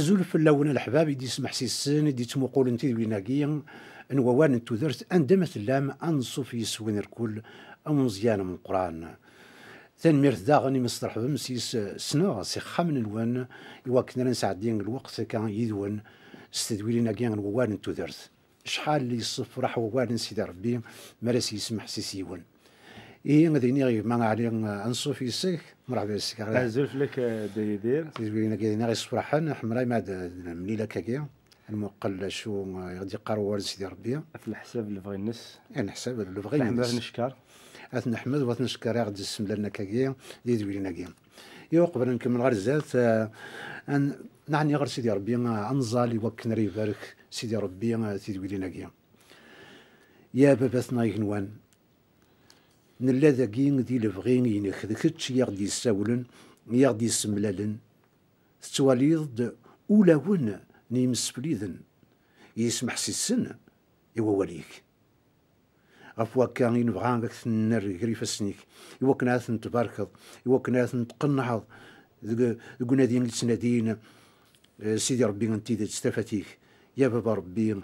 عزول اللون الحباب يدي سمح سيسن يدي تمقول انت ويناقيا نووان تدرت اندم ان انصف يسوين الكل امون مزيان من القران ميرث داغني مسترحب مسيس سنا سي خامن الوان يواكنا نسعدين الوقت كان يدون استدويلنا ووان انتو تدرت شحال لي صفرح راح ووان سيدي ربي مراسي يسمح سيسيون إيه مديني غير ما علي في السيخ مرحبا بك عزول فيك ديدير زوينه كاينه غير صباحا حمراي مع المليله كاكيا المقل شو غادي يقرو ورد سيدي ربي في الحساب اللي بغي النس انا حساب اللي بغي النس نشكر نحمد يا غادي نسم لنا كاكيا دي دوينا كايا يو قبل نكمل غير زاد آه، ان نعني غير سيدي ربي آه، انزالي وكن ريفارك سيدي ربي تيدوي آه، لنا كايا يا بابا ثنايك نوان نلا ذاكي ذي لفغي ينخذكتش ياغدي ساولن ياغدي سملالن تواليض أولاون نيمس فليذن يسمح سيسن إوا وليك أفوا كان ينبغان غاك تنر غريفة سنيك إوا كناثن تباركض إوا كناثن تقنعض دقنا ذي نتسنا دينا آه، سيدي ربي انتي ذا تستفاتيك يا بابا ربي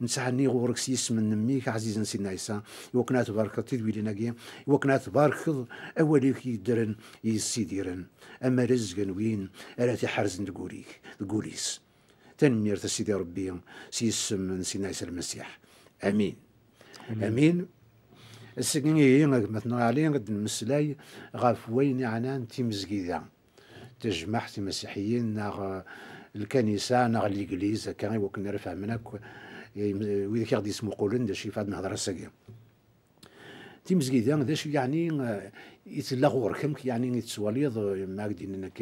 نسعني غورك سيس من نميك عزيز سيدنا عيسى وكنا تبارك تدويلنا كي وكنا تبارك اوليك يدرن يسيديرن اما رزقا وين الا تحرزن تقوليك تقوليس تنمير سيدي ربي سيس من سيدنا عيسى المسيح امين امين, أمين. السكنية مثلا علي قد نمسلاي غاف وين عنان تيمزكيدا تجمع المسيحيين ناغ الكنيسة ناغ الإنجليز كان وكنا منك وياك غادي يسمو قولن دا شي هذه الهضره الساقيه تيمزكيدا داش يعني آه، يتلا كم يعني يتسواليض آه، ما انا انك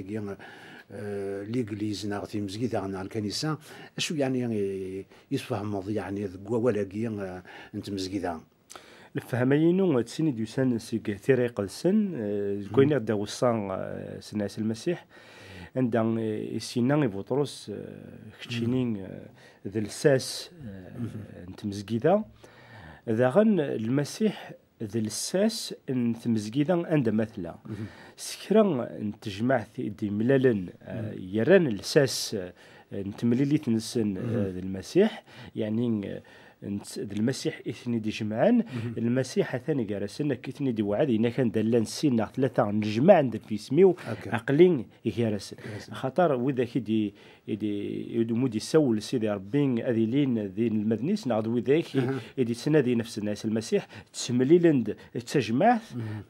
آه، ليغليز ناغ تيمزكيدا ناغ الكنيسه اشو يعني يتفهمض يعني ذكوا ولا انت مزكيدا الفهمينو تسيني دوسان سيك تيريقلسن كوين دا وصان سناس المسيح عندنا السنة آه، بطرس كتشينين آه، ذا الساس آه، نتمزقيدا غن المسيح ذا الساس نتمزقيدا عند مثلا سكرا نتجمع دي ملالا يران الساس نتمليلي تنسن المسيح يعني المسيح إثني دي جمعان المسيح ثاني جالسنا كيثني دي وعد إنا كان دلان سينا ثلاثة نجمع عند في سميو عقلين يهرس خاطر وإذا كيدي يدي مودي سول سيدي ربي أذيلين ذي المدنيس نعض وذاك يدي ذي نفس الناس المسيح تسملي لند تجمع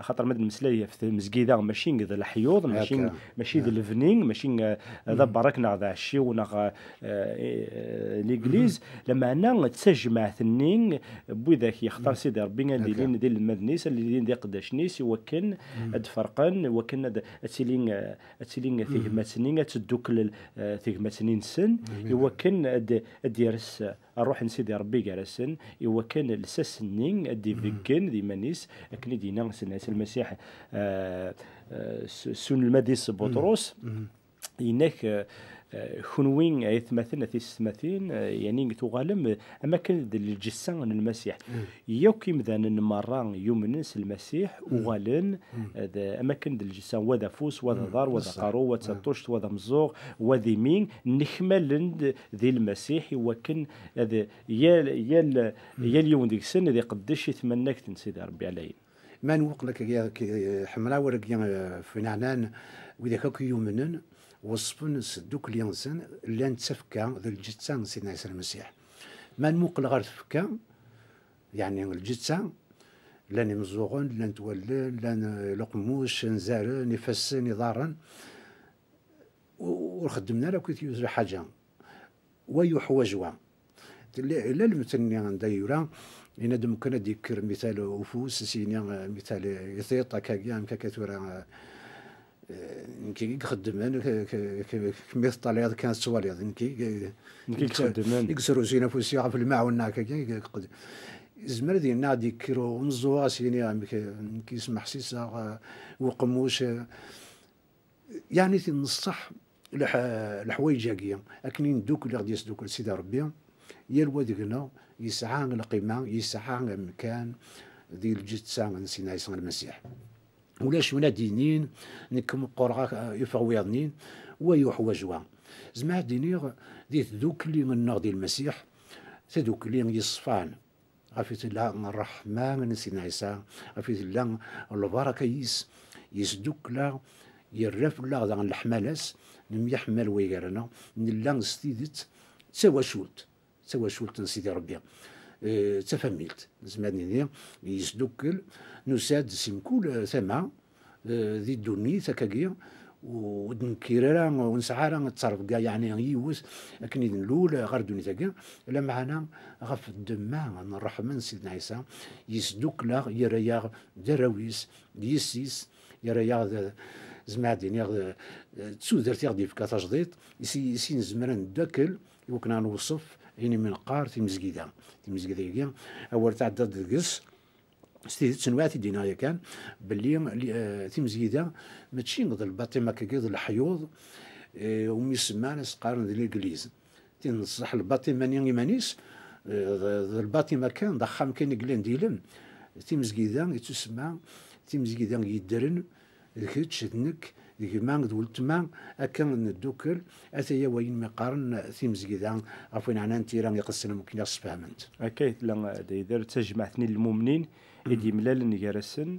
خاطر مدن مسلاية في المسجدة ماشي ذا الحيوض ماشي ماشي نعم. ذا الفنين ماشي آه، ذا بركنا ذا الشيو ونغ الاجليز آه، إيه، آه، لما أنا تجمع ثنين بوذاك يختار سيدي ربي اللي لين ديال المدنيس اللي لين قداش قداشنيس وكن ادفرقن وكن اتسيلين فيه ثيهماتنين اتدوكل ثيهماتنين سن وكن اديرس الروح نسيدي ربي جالسن إوا كان لساسنين دي فيكن دي مانيس أكني دينا سناس المسيح آه, آه، سون المديس بطرس إنك كنوي في السمثين يعني تغالم أماكن الجسان المسيح يوكي مذان مرة يمنس المسيح وغالن أماكن الجسان وذا فوس وذا ضار وذا قارو وذا طشت وذا مزوغ وذا مين نكمل ذي المسيح وكن يا يا يا يوم ديك السنة ذي قداش يتمناك تنسيد ربي عليه ما نوق يا حمراء ورق فنانان وإذا كاكو يومنن وصفن الصدوق لينزن لان تفكا ذو الجثة سيدنا عيسى المسيح ما نموقل غير تفكا يعني الجثة لان يمزوغون لان تولل لان لقموش نزارن يفسن يضارن وخدمنا لك كنت حاجة ويحوجوا لا المتني عند يورا إن دم كنا ديكر مثال وفوس سينيا مثال يثيط كاكيا كاكاتورا نكي خدمان كمي طاليض كان تواليض نكي نكي يخدمان يكسرو سينا فوسي في الماء والناكا يقد زمر دي نادي كيرو نزوا سيني كي يسمح سيسا وقموش يعني تنصح الحوايج هاكيا لكن ندوك اللي غادي يسدوك لسيدي ربي الواد هنا يسعى القيمه يسعى المكان ديال الجد ساعه نسينا يسعى المسيح ولا شونا دينين نكم قرعة آه، يفويضنين ويحوجوا زما دينيغ ديت ذوك اللي من دي المسيح تذوك اللي يصفان غفيت الله الرحمة من سيدنا عيسى غفيت الله البركة يس يسدوك لا يرف لا ذا نم يحمل ويغيرنا نلا ستيدت سوا شوت سيدي ربي تفاميلت زعما يسدوكل نساد سيمكول آه، ثما آه، ذي الدنيا ودن كيرارا ونسعارا كاع يعني يوس لكن إذن الأول غير دوني تاكا لا معنا غف الدماء الرحمن سيدنا عيسى يسدوك لا آه، يريا دراويس يسيس يريا زعما دين ياغ تسودرت ديفكا تجديد يسين زمرا ندكل وكنا نوصف يعني منقار تمزقيده تمزقيده اول تعدى تقص ستيت سنوات دينايا كان باللي آه، ما ماشي نقد آه، الباطي ما كيقض الحيوض ومي سمان سقارن ديال الانجليز تنصح الباطي ماني يمانيس آه، الباطي ما كان ضخام كان قلان ديلم تمزقيده يتسمى تمزقيده يدرن كتشدنك ديما قد قلت ما اكن الدوكل اتيا وين مقارن سي مزيده عفوا انا انت راني قصنا ممكن يصفهمنت اكيد لما دير تجمع اثنين المؤمنين يدي ملال نيرسن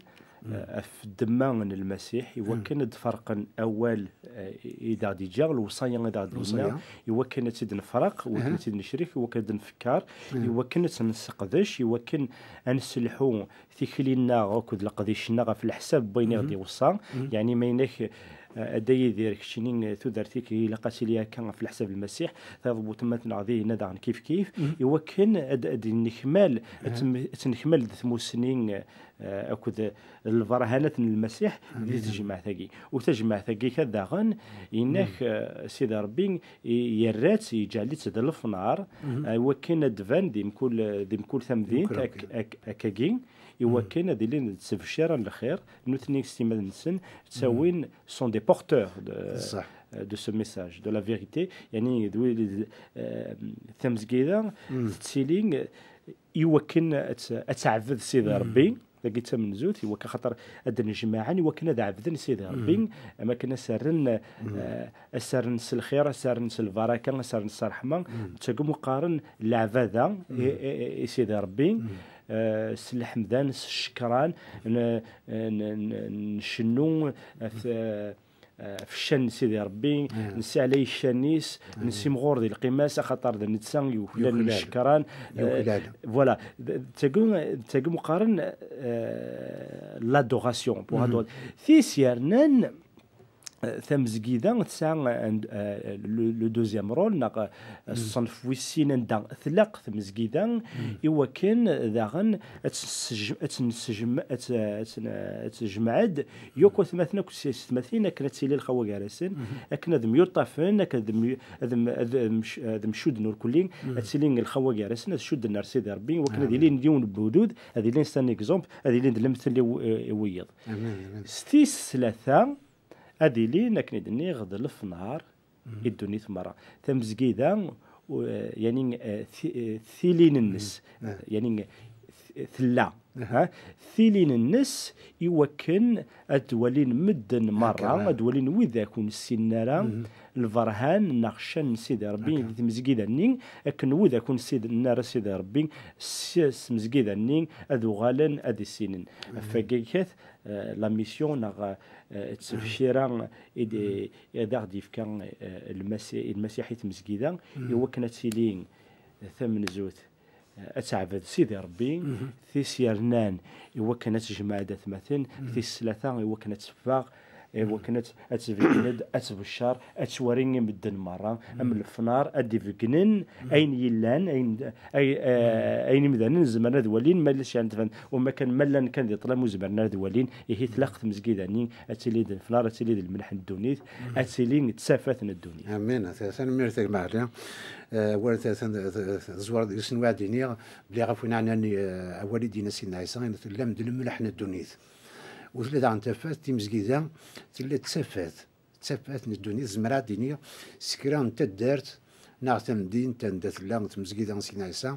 في آه، الدمان المسيح يوكن تفرق اول آه، اذا دي جا الوصايا اذا دي دينا يوكن تد نفرق يوكن تد نشرك يوكن نفكر يوكن نسقدش يوكن نسلحو ثيكلينا وكد لقديشنا في الحساب بين غادي وصا يعني ما ينك أدي ذير كشنين تودرتيك لقاسيليا كان في الحساب المسيح تضبط تما تنعضي عن كيف كيف يوكن أدي نكمال تنكمال ثمو سنين آه، أكود الفرهانة المسيح ذي تجمع ثقي وتجمع ثقي كذاغن إنك آه، سيدي ربي يرات يجعل تدلف نار آه، وكن دفن ديم كل ديم كل ثمدين أكاكين أك أك يوكن هذه اللي نتسفشرا الخير نوثني ستيما نسن تساوين سون دي بورتور صح دو سو ميساج دو لا vérité. يعني دوي آه، ثمز كيدا تسيلينغ يوكن اتعبد سيدي ربي لقيتها من زوت هو خاطر ادن جماعا وكنا ذا عبدن سيدي ربي اما كنا سارن آه، سارن الخير سارن البركه سارن الرحمه تقوم قارن العباده سيدي ربي سي الحمدان الشكران نشنو في الشن سيدي ربي نعم. نسي علي الشنيس نعم. نسي مغور ديال القماسه خاطر نتسا يوكلان الشكران أه، فوالا تقول تقول مقارن أه، لادوغاسيون بوغ هادو في نان تمزقيدا تسعى لو دوزيام رول ناق الصنف ويسين دا ثلاق تمزقيدا يوكن داغن تنسجم تجمعد يوكو ثمثنا سي ثمثين اكنا تسيلي الخوا كارسن اكنا ذم يرطفن اكنا ذم ذم شود نور كلين تسيلي الخوا كارسن شود النار سيدي ربي وكنا ذي لين ديون بودود هذي لين ستان اكزومبل هذي لين المثل اللي ويض ستيس ثلاثه اديلين لكن دني غد في النهار يدوني ثمرة ذا يعني آه، آه، ثيلين النس آه. يعني ثلا ها ثيلين الناس يوكن ادولين مدن مره ادولين كون نسينارا الفرهان نخشن سيدي ربي في مزقيدة نين اكن وذا كون سيد النار سيدي ربي سيس مزقيدا نين اذو غالن ادي سنين فكيكث آه، لا ميسيون نغ آه، تسفشيرا اذا غدي فكان آه، المسيحية مزقيدة يوكن سيلين ثمن زوت أتعبد سيدي ربي في سيرنان إوا كانت جمادة مثلا في الثلاثة إوا كانت فاغ إوا كانت أتفكند أتبشر أتورين مدن مرة أم الفنار أدفكنن أين يلان أين آه، أين مدانن زمان دولين ما لاش يعني فن وما كان ملان كان ذي طلام دولين هي تلاقت تلقت مزقيداني أتيلي الفنار أتيلي الملح الدونيث أتيلي تسافات الدونيث أمين أساسا ميرتك آه، زوار يسنوا دينيغ بلي غفوين عناني أولي آه، دينا سيدنا عيسى لم دلمل حنا الدنيت وتلا دعن تفات تيمزكيدا تلا تسافات تسافات الدنيت زمرا دينيغ سكران تدارت ناغ تمدين تندا تلا تمزكيدا سيدنا عيسى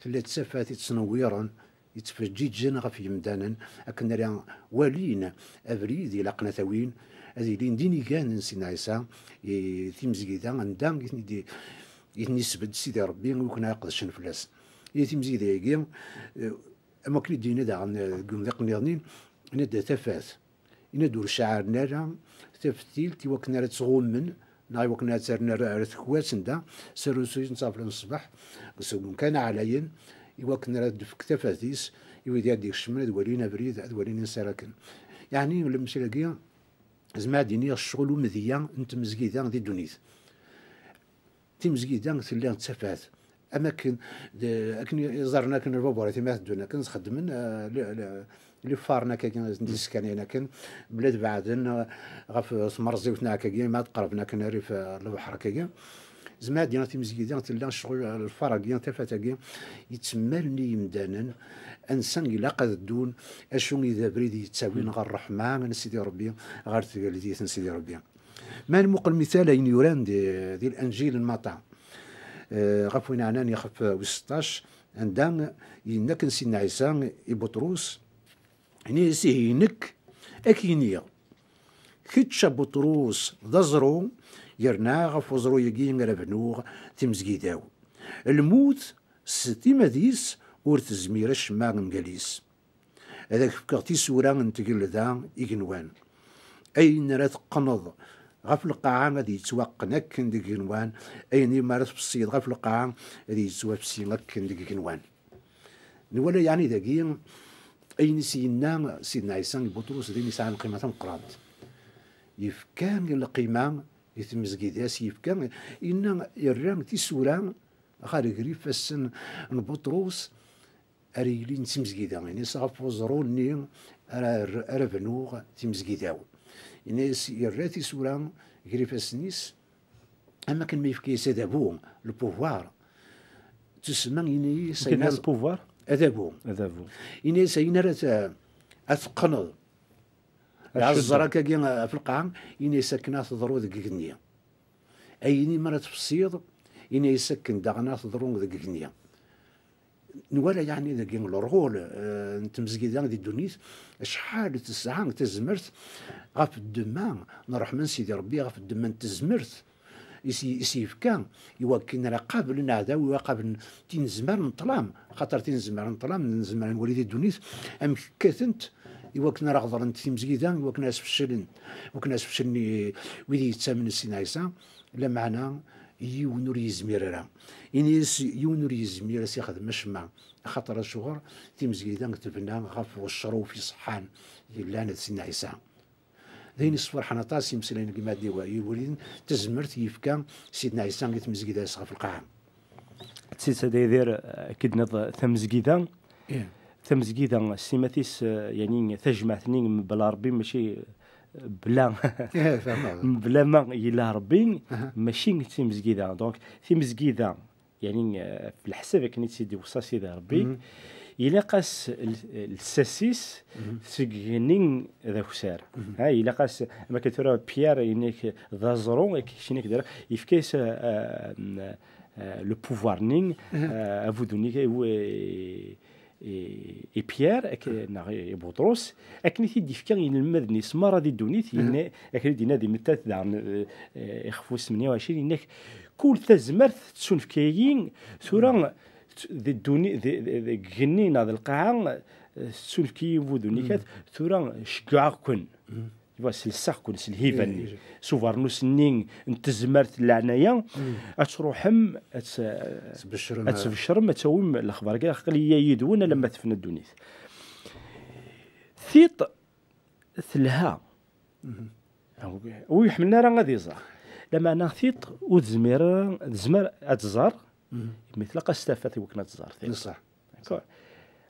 تلا تسافات يتسنويرن يتفجيجن غف يمدانن أكن راه والين أبريد إلى قناتوين هذه لين ديني كان سيدنا عيسى تيمزكيدا ندام دي يتنسب سيدي ربي وكنا عقد شن فلاس يتي مزيد يجي أه، اما كل دينا عن قوم ذاق نيضني ندى تفات ندور شعار نارا تفتيل تي وكنا راه تغومن ناي وكنا ترنا راه تكواس ندا سرو سويس نصافر الصباح سوون كان عليا يوكن راه دفك تفاتيس يودي هذيك الشمال دولينا بريد دولينا سراكن يعني المسيرة زعما ديني الشغل ومذيا نتمزقيدا دي دونيس تيمزقيدة تلي تسافات اماكن اكن زرنا كن البابور تيما دونا كن خدمن آه، لي فارنا كاين نسكن هنا كن بلاد بعاد آه، غف سمرزي وتنا كاين ما تقربنا كن ريف البحر كاين زعما دينا تيمزقيدة تلا شغل الفرق ديال تفاتاكي يتسمالني يمدانا انسان الى قاد دون اشو اذا بريد يتساوي غير الرحمن سيدي ربي غير تقال سيدي ربي ما المقل مثالين يوران دي, دي الانجيل آه غفو نعنان يخف وستاش عندان ينك سيدنا عيسى بطروس هني يعني سيه ينك اكينيا كتش بطروس دزرو يرنا غفو زرو يقين ربنوغ تمزقيداو الموت ستي مديس ورت تزميرش ما مقاليس هذاك فكرتي سوران نتقل ذا أين راه تقنض غف القاعة غادي يتوقن نكن ديك الجنوان أين يمارس في الصيد غف القاعة غادي الصيد نكن ديك الجنوان نولا يعني داكيا أين سينا سيدنا عيسى بطرس ذي يسعى القيمة مقرات يفكان القيمة يتمزقيداس يفكان إنا الرام تيسورا خارج ريف السن بطرس أريلين تمزقيدا يعني صافو زروني أرى أرى بنوغ تمزقيداوي الناس يراتي يسورا غريفة سنيس اما كان ما يفكي هذا البوفوار لو تسمى يني سينا البوفوار أدابو أدابو هذا بو سينا رات اثقنض الزراكا كي في القاع يني ساكنه تضرو ذيك الكنيه ايني مرات في الصيد يني سكن داغنا تضرو ذيك الكنيه نوالا يعني ذاك الرغول آه، نتمزقيدا يعني دي دونيس شحال تسعان تزمرت غاف الدما نروح من سيدي ربي غاف الدما تزمرت يسيفكا يوا كنا لا قابل نعداو إوا قابل تينزمر نطلام خاطر تينزمر نطلام نزمر نولي دونيس أم كاتنت يوا كنا راه غضرنت في مزقيدا إوا كنا الشلن إوا كنا الشلن ويدي تامن السينايسا لا معنى يون ور يزمير راه إنيس يون ور يزمير سيخد مشمع خاطر الشهر تيمزيدا تبنى غف وشرو في صحان لانا سيدنا عيسى ذين الصفر حنطا سيمسلين كيما ديوا يولين تزمرت يفكا سيدنا عيسى قلت مزيدا يسخى في القاعة سيسا دايدير اكيد نض ثمزكيدا إيه. ثمزكيدا سيماتيس يعني تجمع اثنين بالعربي ماشي بلا إيه، بلا ما الا ربي ماشي مزكيده دونك مزكيده يعني آه، في الحساب كني سيدي وصا سيدي ربي الا قاس الساسيس سكنين ذا خسار ها الا قاس ما كثر بيير ينك ذا زرو شنو كدير يفكيس لو بوفوار نين افو دوني اي بيير اي بطرس اكن تي ديفكا ينلمذ نسمار هذه الدونيت ينا اكن ينادي متات دا اخفو 28 انك كل تزمرت تسونفكايين ثورا ذي الدوني ذي جنين هذا القاعه تسونفكي ودونيكات ثورا شقعكن ايوا سلساق سلهيفاني سوفارنوس نين نتزمرت العناية اتروحم اتبشرم اتبشرم اتويم الاخبار كاع قليا يدون لما تفنى الدنيا ثيط ثلها ويحملنا راه غادي يزار لما انا ثيط وزمر زمر اتزار مثل قاستافات وكنا تزار ثيط صح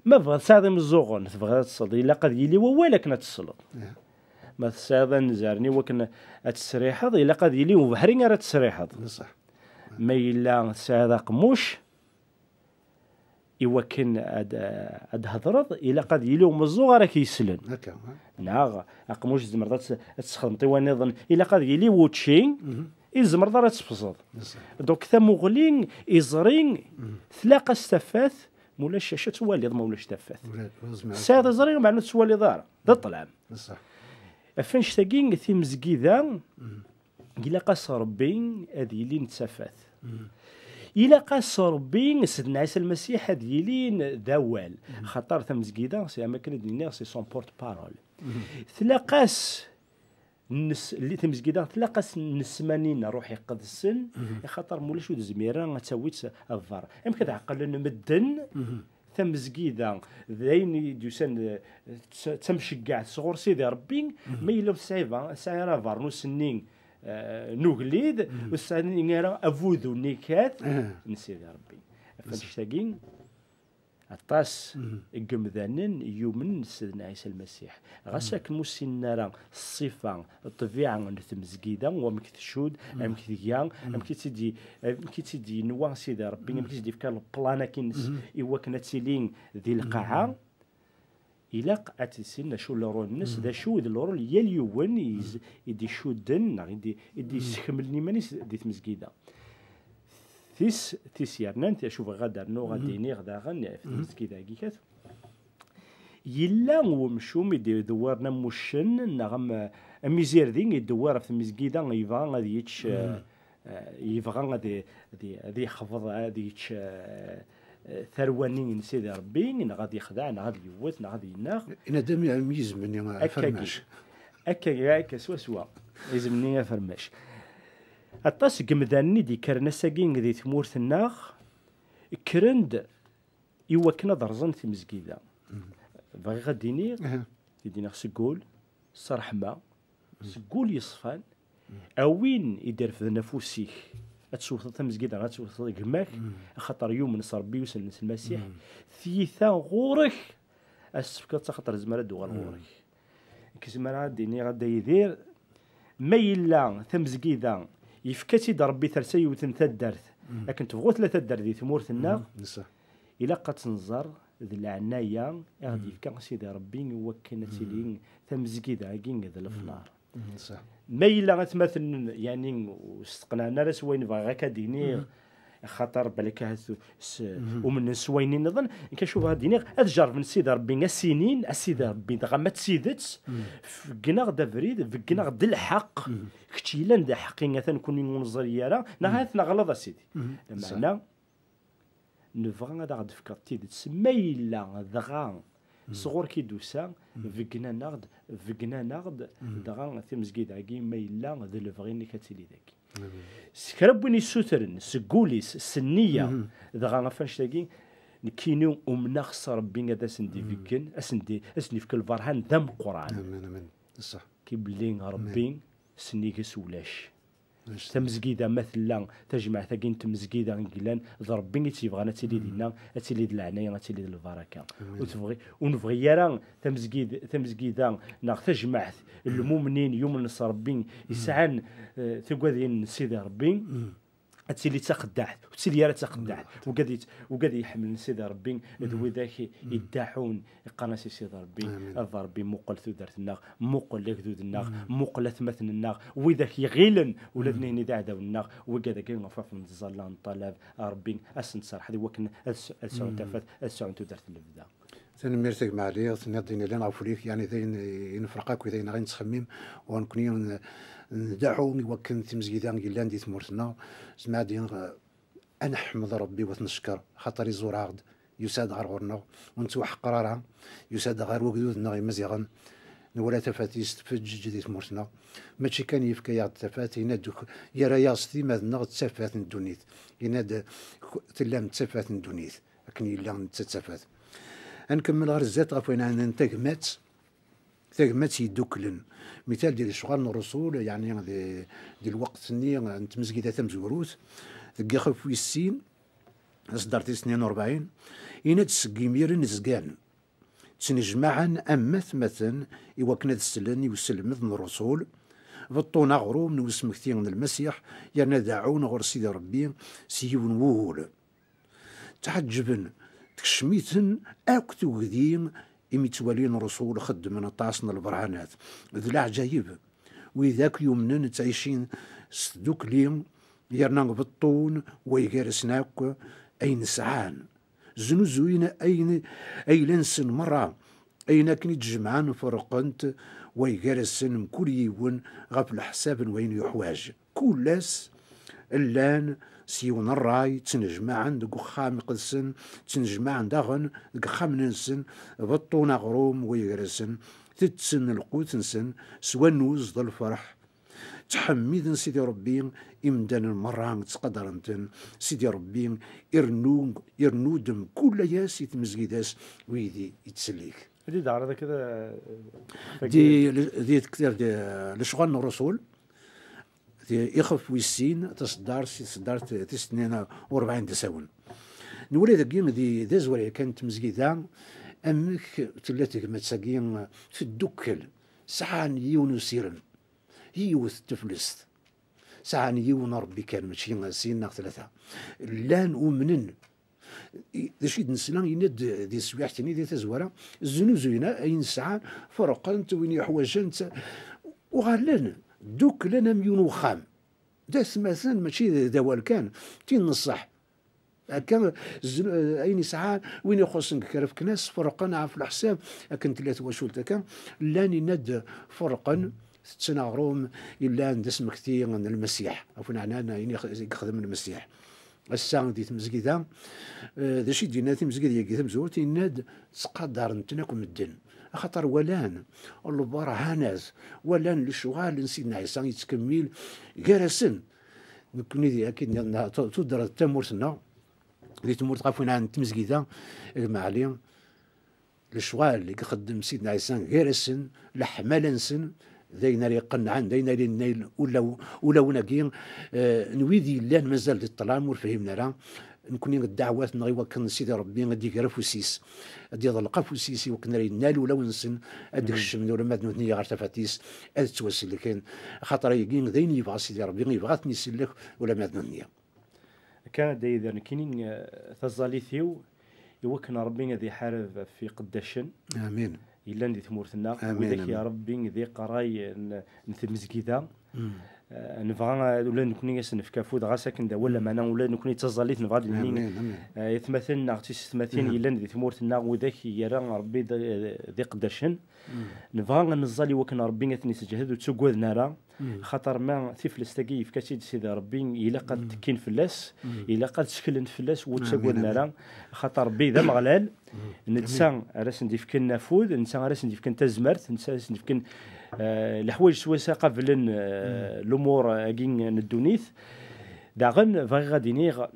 ما بغات تصادم الزوغون تبغى تصدي لا قد يلي ولكن تصلو ما تساعد نزارني وكن تسريحض الا قد يلي وبهرين راه تسريحض بصح ما الا سادة قموش إوا كان أد أد هضرض إلا قد يلي ومزو غير يسلن هكا ناغ قموش زمر تسخدم طيوان نظن إلا قد يلي ووتشين يزمر راه تفصد دوك ثم مغلين إزرين تلاقى استفاث مولاش شاشه تواليض مولاش تفاث ساد زرين معنو تواليض دار ضد طلام بصح في مزكيدا الى قاس ربي هذه اللي نتسافات الى قاس ربي سيدنا عيسى المسيح هذه اللي داوال خاطر تمزكيدا سي اماكن دينير سي سون بورت بارول تلاقاس نس اللي تمزكيدا تلاقاس نسمانينا روحي قدسن خاطر مولاش ود زميرا تاويت الفار تعقل كتعقل مدن ذين يدوسن دوسان تمشقع صغر سيدي ربي ما يلا سايفا سايرا فارنو سنين نوغليد وسنين افوذو نيكات من سيدي ربي فهمت شتاقين الطاس قم ذنن يمن سيدنا عيسى المسيح غساك موسين نرى الصفة الطبيعة نثم زقيدة ومكتشود أمكتيا أمكتدي أمكتدي نوان سيدة ربي في كل بلانا كنس إيوا كنتيلين ذي القاعة إلا قاتسين شو لورون نس ذا شو ذا لورون يليون يدي شو دن يدي يسخم لني مانيس ديت مزقيده تيس تيس يرنان تشوف غدا نو غادي غاديني غدا غن تيس كي ذاكي كات يلا ومشوم دوارنا مشن نغم ميزير دين يدوار في المسجدة يفا غادي يتش يفا غادي غادي يخفض غادي يتش ثروانين سيدي ربي غادي يخدع غادي يوت غادي يناغ انا دامي يزمني ما فرماش هكا هكا سوا سوا يزمني ما فرماش اطاس قمذاني دي كرنا ساقين ذي ثمورث الناخ كرند يوا كنا درزن في مزقيدة بغي غاديني في دينار سقول صار حما سقول يصفان اوين يدير في نفوسيك اتشوف ثلاثة مزقيدة اتشوف ثلاثة قماك خاطر يوم نصر بيوس المسيح ثيثا غورك اسفك تخطر زمرة دوغر غورك كزمرة ديني غادا يدير ما يلا ثمزقيدة يفكاتي ربي ثرسا يوتن تدارت لكن تبغو ثلاثه دار ذي ثمور ثنا الا قد تنظر ذي العناية غادي يفكا سيدي ربي وكنا تيلي تمزكيدا كين ذا الفنار ما الا غاتمثل يعني واستقنعنا راه وين بغا كديني خطر بالك ومن سويني نظن كنشوف هاد دينيغ هاد من سيدي ربي سنين السيدي ربي ما تسيدت فكنا غدا فريد فكنا دا الحق كتيلا لان دا حقي مثلا كوني نزر يارا نهايه غلط اسيدي معنى نبغى هذا غاد فكر تيدت ما الا دغا صغور كي دوسا فكنا نغد فكنا نغد دغا تمزكيد عكي ما الا ذا اللي كتيلي ذاكي سكرب بني يسوترن سقوليس سنية ذا غانا فانش تاكي نكينو ومنا خسر ربي غادا سندي فيكن اسندي اسندي فيك الفرهان ذا القران امين امين صح كيبلين ربي سنيك سولاش تمزقيدا مثلا تجمع ثقين تمزقيدا تمزقيده ضربي ضربين تيبغانا تيلي دينا تيلي د العنايه تيلي د البركه وتبغي ونبغي يرى تمزقيد تمزقيدا ناخ تجمع المؤمنين يوم نصر ربي يسعان آه، ثقوا سيدي ربي هادشي اللي تخدعت هادشي اللي راه تخدعت نعم. وكادي وقد يحمل سيدي ربي ذو ذاك يدعون سي سيدي ربي هذا ربي مقل ثو دارت الناغ مقل لك ذو الناغ مقل ثمثن الناغ وذاك يغيلن ولا ذنين اذا عداو الناغ كاين غفاف من الزلان طلب ربي اسن صراحه هذه كان السعود تفات السعود ثو دارت البدا تنميرتك ميرسيك معلي تنظيني لنا غفوليك يعني ذين ينفرقاك وذين غير نتخمم ونكوني ندعو نوكن تمزيدا يلان دي تمورتنا ديال انا نحمد ربي ونشكر خاطر يزور عقد يساد غير غورنا ونتو قرارها يساد غير وجدودنا مزيغا ولا تفاتيس تفج جديد مورتنا ماشي كان يفكا يا تفاتي يناد يا رياضتي مادنا تفات ندونيت يناد تلام تفات ندونيت لكن يلا نتسافات نكمل غير الزيت غفوين عندنا تقمات تقمت يدوكلن مثال ديال شغال الرسول يعني ديال الوقت انت مسجد تم زوروس دقي خف السين صدرت سنين وربعين إنا تسقي ميرن زقان تنجمعا أمث مثلا كنا تسلني وسلم من الرسول بطونا غرو من كثير من المسيح يعني ندعون غور سيدي ربي سيون وول تحجبن تكشميتن أكو قديم إمي توالين رسول خدمنا طاسنا البرهانات ذ العجايب وذاك يمنن تعيشين سدوك ليم يرنا بالطون ويجارسناك أين سعان زنوزوين أين أي لنسن مرة أين كني تجمعان فرقنت ويجارسن كل يون غف الحساب وين يحواج كلاس اللان سيون الراي تنجمع عند قخام قدسن تنجمع عند أغن قخام ننسن بطونا غروم ويغرسن تتسن القوت نسن نوز ضل الفرح تحميد سيدي ربي إمدان تقدر انتن سيدي ربي إرنو إرنودم كل ياس يتمزقيداس ويدي يتسليك دي دار كذا دي دي كثير دي لشغل الرسول يخف ويسين تصدار تصدار تسنين وربعين تساون نولي ذاك دي دي زوالي كانت مزيدا أمك تلاتك متساقين في الدكل ساعة يون سيرن يوث تفلست ساعة يون ربي كان ماشي سين ثلاثة لا نؤمنن ذا شيد نسلان يند دي سويح تاني دي تزوارا زوينة اين سعان فرقنت وين يحوجنت وغالن دوك لنا ميون وخام داس مثلا ماشي دوال كان تين نصح هكا اين ساعه وين يخصنك كرف كناس فرقا عف الحساب كنت ثلاث وشولت كان لاني ند فرقا تتناغروم الا ندس مكتي المسيح عفوا انا يخدم المسيح الساعة دي تمزقيدا آه، ذا شي دينا تمزقيدا يا تمزور تيناد دار نتناكم الدين خاطر ولان اللبارة هاناز ولان لشغال سيدنا عيسى يتكمل جرسن دي اكيد تدرى تمورتنا اللي تمورت غاف وين عند تمزقيده إيه ما عليه الشوال اللي يخدم سيدنا عيسى لحمال سن داينا اللي قنعان داينا اللي نايل ولا ولا وناكين آه نويدي لان مازال الطلام وفهمنا راه نكون الدعوات نغي وكن سيدي ربي غادي يقرا فوسيس غادي يضلق فوسيسي وكنا ينال ولا ونسن هذاك الشمن ولا ما ثني غير تفاتيس هذا التوسل كان خاطر يقين ذين يبغى سيدي ربي يبغى تنسلك ولا ما ثني كان داي كينين كاينين آه، تزاليثيو يوكن ربي غادي يحارب في قداشن امين الا ندي ثمورتنا وذاك يا ربي ذي قراي نثمز كذا آه، نبغى ولا نكوني غاس نفكا فود ساكن دا ولا معنا ولا نكوني تزاليت نبغى اللي آه، يتمثلنا غتي ستماثين نعم. الا ذي ثمورتنا وذاك يرى ربي ذي قدرشن نبغى نزالي وكن ربي غتني سجهد وتسكوذ نارا خاطر ما تيفلس تاكي كاسيد سيدي ربي الا قد تكين فلاس الا قد شكلن فلاس وتسكوذ نارا خاطر ربي ذا مغلال نتسا راس نديف كن نفوذ نتسا راس نديف كن تزمرت نتسا راس نديف كن آه، الحوايج سوا قبل آه، الامور كين ندونيث داغن فغي غادي نيغ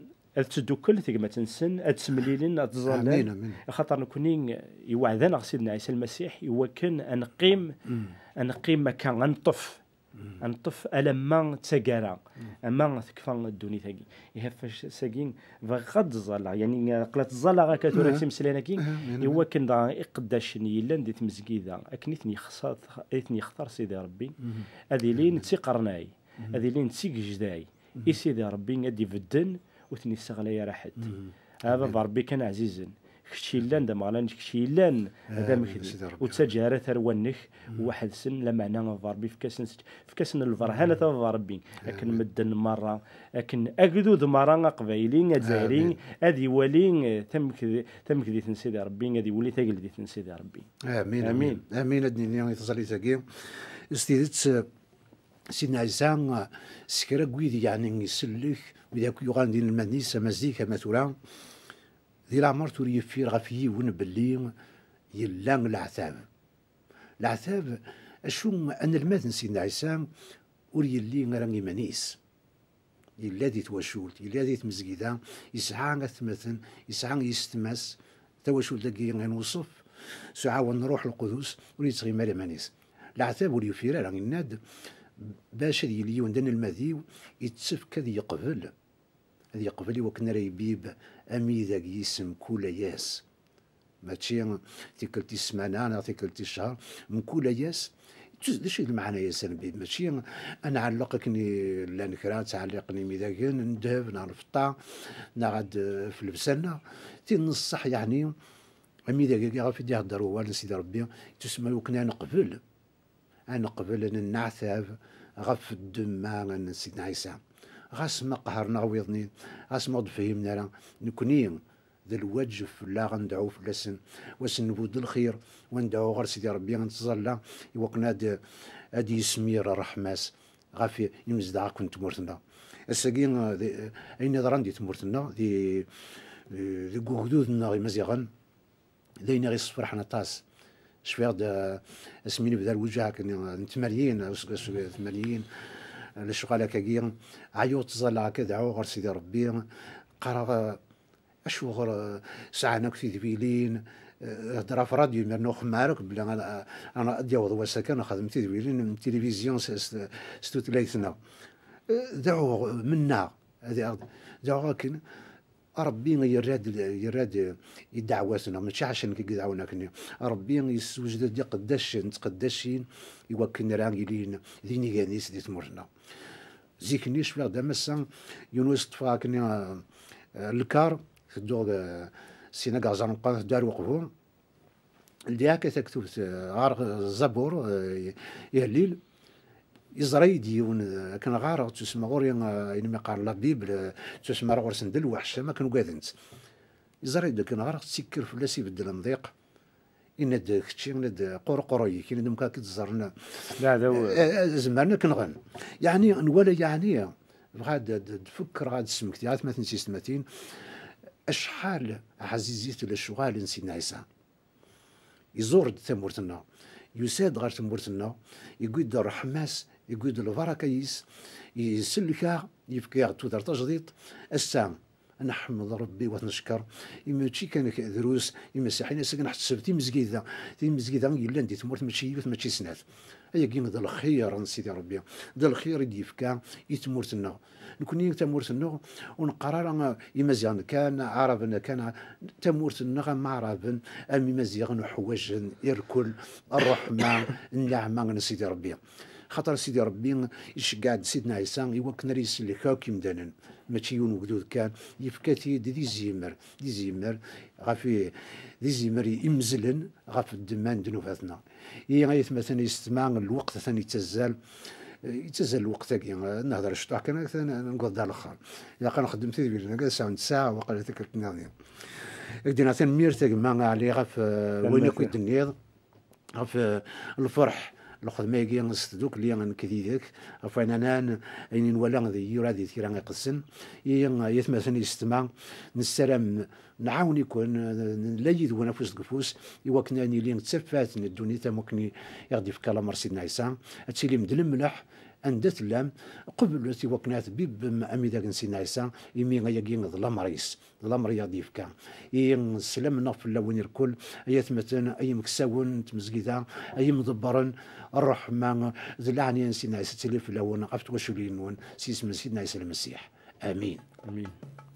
ثيك ما تنسن تسمليلين تزرن خاطر نكوني يوعدنا سيدنا عيسى المسيح يوكن انقيم انقيم مكان انطف انطف ما تسكارا اما تكفى الدوني تاكي يهفاش ساكين فغاد الزلا يعني قلت الزلا غا كاتورا تمسلينا كي هو يعني كان يقداشني الا نديت مزكيده اكنيتني خصات اثني خطر سيدي ربي هذه لين قرناي هذه لين جداي اي سيدي ربي غادي يبدل وثني استغلايا راحت هذا ضربي كان عزيزن كشيلان دابا غالا كشيلان آه، هذا مكذب وتجارة ثروانك واحد سن لمعنى ضربي في كاسن في كاسن الفرهانة ضربي لكن آه، مدن مرة لكن أجدود مرة قبايلين أجزائريين هذه ولي تمك تمكذي تنسيدي ربي هذه ولي تقلدي تنسيدي ربي آمين آمين آمين أدني نيوني تصلي تاكي استيدت سيدنا عيسى سكرا كويدي يعني يسلك وإذا يغان دين مزيكا مثلا ذي العمر توري يفير غفي ون بلي يلا العتاب العتاب اشو ان الماد سيدنا عيسى وري اللي راني مانيس يلا دي توشولت يلا دي تمزقيدة يسعى غثمثن يسعى يستمس توشول دقي غنوصف ونروح القدس القدوس وليتغي مالي مانيس العتاب ولي يفير راني ناد باش يلي يوندن المذيو كذي يقبل هذه قبل وكنا ريبيب امي ذاك يسم كولا ياس ماشي تيكلتي سمانه انا تي الشهر من كولا ياس دشي المعنى يا سنبي ماشي انا علقكني لا نكرا تعلقني مذاك ندهب نعرف الطا نغاد في البسنه تنصح يعني امي ذاك غير في دي هضر هو نسيت ربي تسمى وكنا نقبل انا قبل نعثاف غف الدم سيدنا عيسى غاس ما قهرنا غويضني غاس ما فهمنا راه نكوني ذا الواجب لا غندعو فلاسن واسن نبود الخير وندعو غير سيدي ربي لا يوقنا هاد هاد يسمير رحماس غافي يمزدع كنت تمورتنا الساقين اين نظران دي تمورتنا دي دي غي مزيغن دينا غي صفرحنا طاس شفيغ اسميني بدا الوجه نتماليين نتماليين الاشغال كاكي عيوط ظل كذا غير سيدي ربي قرا اشو غير سعانك في ذبيلين هضرة في راديو مرنو خمارك بلا انا انا هو وسكن خدمتي ذبيلين من التلفزيون ستوتلايتنا دعو منا هذه دعو كن ربي يراد يراد يدعواتنا ما تشعشن كي دعونا كني ربي يسوجد دي قداش نتقداش يوكن راه يلين ديني كانيس دي تمرنا زيكني شفلا مسا يونس طفا كني الكار تدور سينا كازان قا دار وقفو لديها تكتب غار زابور يهليل يزري ديون كان غار تسمى غور ينمي قار لا بيبل تسمى غور سندل وحشه ما كان قادنت يزري كان غار تسكر فلاسي بدل مضيق إن كتشي إن قرقريك إن مكا كتزرنا لا ذا آه، آه، زمرنا كنغن يعني ولا يعني غاد تفكر غاد سمكتي غاد ثمانين سيستماتين أشحال عزيزيت الشغال سيدنا عيسى يزور تمورتنا يساد غير تمورتنا يقود الرحماس يقود البركة يسلكها يفكيها تودر تجديد السام نحمد ربي ونشكر تشي كان دروس المسيحيين ساكن حسب في مزقيده في مزقيده يلان دي تمرت ماشي يوث ماشي سنات هي كيما ذا الخير سيدي ربي ذا الخير اللي يفكا يتمورتنا نكون تمورتنا ونقرر زيان كان عربنا كان تمورتنا ما عرب اما زيان حواج الكل الرحمه النعمه سيدي ربي خاطر سيدي ربي يشجع سيدنا عيسى ايوا ريس اللي هاك يمدانن ماشي يون وجدود كان يفكاتي دي, دي زيمر دي زيمر غافي دي زيمر يمزلن غاف الدمان دنوفاتنا اي غايت مثلا يستمع الوقت ثاني تزال يتزال الوقت هاكي نهضر شتا كان نقعد دار الاخر الا كان نخدم تدبير كاع ساعه ساعه وقال هذاك الكناضي يعني. دينا تنمير تاك ما علي غاف وين كنت النيض غاف الفرح الخدمة يجي نصت دوك اللي نكذي ذاك فنانان أين نولا ذي يرا ذي ثيرا يقسن يثمثن يستمع نسلم نعاون يكون نلجد ونفوس فوس قفوس يوكناني اللي نتسفات الدنيا ممكن يغدي في كلام سيدنا عيسى هادشي اللي مدلم ملاح ان دسلام قبل سي وكنات بيب امي سي نسي نايسا يمي غيا كي ظلام ريس ظلام رياضيف كان اي نسلم نف لوين الكل اي ثمتن اي مكساون تمزقيدا اي مدبرن الرحمن زلعني سي نايسا تسلف اللون غفت وشولين نون سي اسم سيدنا عيسى المسيح امين امين